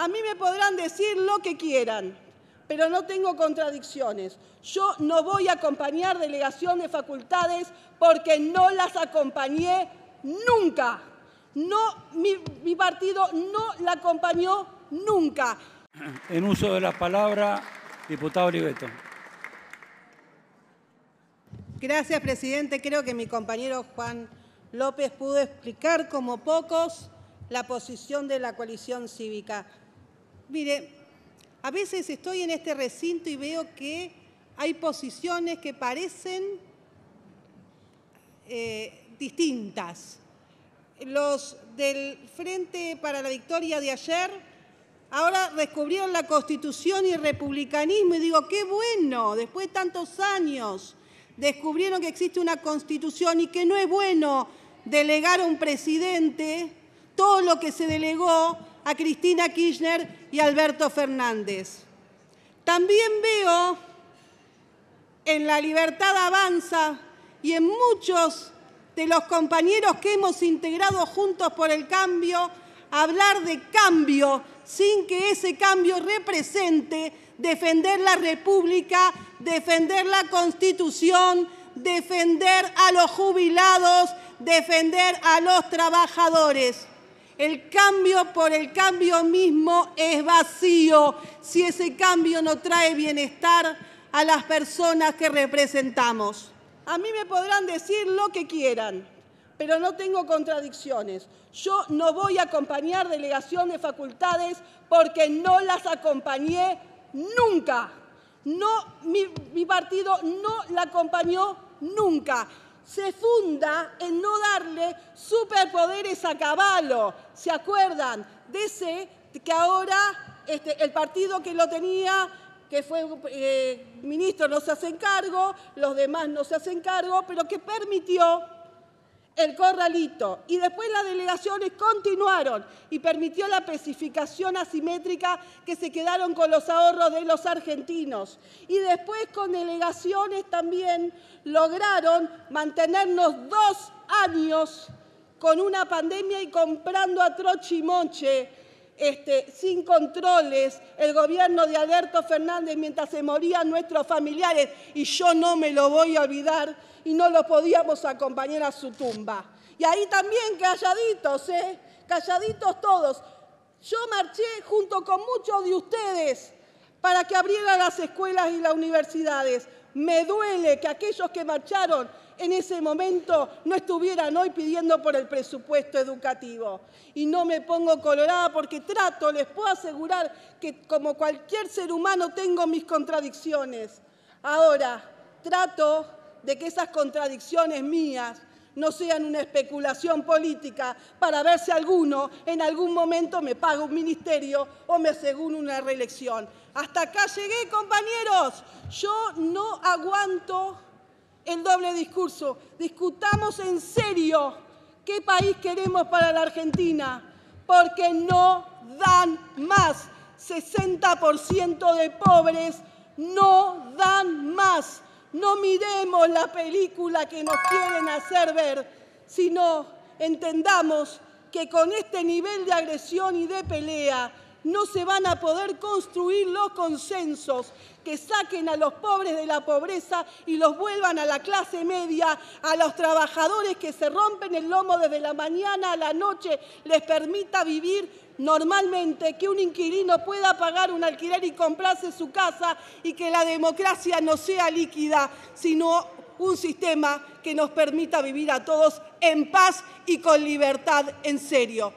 A mí me podrán decir lo que quieran, pero no tengo contradicciones. Yo no voy a acompañar delegación de facultades porque no las acompañé nunca. No, mi, partido no la acompañó nunca. En uso de la palabra, diputado Oliveto. Gracias, presidente. Creo que mi compañero Juan López pudo explicar como pocos la posición de la coalición cívica. Mire, a veces estoy en este recinto y veo que hay posiciones que parecen eh, distintas. Los del Frente para la Victoria de ayer ahora descubrieron la Constitución y el republicanismo y digo, qué bueno, después de tantos años descubrieron que existe una Constitución y que no es bueno delegar a un presidente todo lo que se delegó a Cristina Kirchner y Alberto Fernández. También veo en La Libertad Avanza y en muchos de los compañeros que hemos integrado juntos por el cambio hablar de cambio sin que ese cambio represente defender la República, defender la Constitución, defender a los jubilados, defender a los trabajadores. El cambio por el cambio mismo es vacío si ese cambio no trae bienestar a las personas que representamos. A mí me podrán decir lo que quieran, pero no tengo contradicciones. Yo no voy a acompañar delegación de facultades porque no las acompañé nunca. No, mi partido no la acompañó nunca se funda en no darle superpoderes a caballo. ¿Se acuerdan? De ese que ahora este, el partido que lo tenía, que fue eh, ministro, no se hace cargo, los demás no se hacen cargo, pero que permitió el corralito y después las delegaciones continuaron y permitió la especificación asimétrica que se quedaron con los ahorros de los argentinos. Y después con delegaciones también lograron mantenernos dos años con una pandemia y comprando a monche este, sin controles el gobierno de Alberto Fernández mientras se morían nuestros familiares y yo no me lo voy a olvidar y no lo podíamos acompañar a su tumba. Y ahí también calladitos, ¿eh? calladitos todos. Yo marché junto con muchos de ustedes para que abrieran las escuelas y las universidades. Me duele que aquellos que marcharon en ese momento no estuvieran hoy pidiendo por el presupuesto educativo. Y no me pongo colorada porque trato, les puedo asegurar que como cualquier ser humano tengo mis contradicciones. Ahora, trato de que esas contradicciones mías no sean una especulación política para ver si alguno en algún momento me paga un ministerio o me asegura una reelección. Hasta acá llegué, compañeros. Yo no aguanto el doble discurso. Discutamos en serio qué país queremos para la Argentina, porque no dan más. 60% de pobres no dan más. No miremos la película que nos quieren hacer ver, sino entendamos que con este nivel de agresión y de pelea no se van a poder construir los consensos que saquen a los pobres de la pobreza y los vuelvan a la clase media, a los trabajadores que se rompen el lomo desde la mañana a la noche, les permita vivir normalmente, que un inquilino pueda pagar un alquiler y comprarse su casa y que la democracia no sea líquida, sino un sistema que nos permita vivir a todos en paz y con libertad en serio.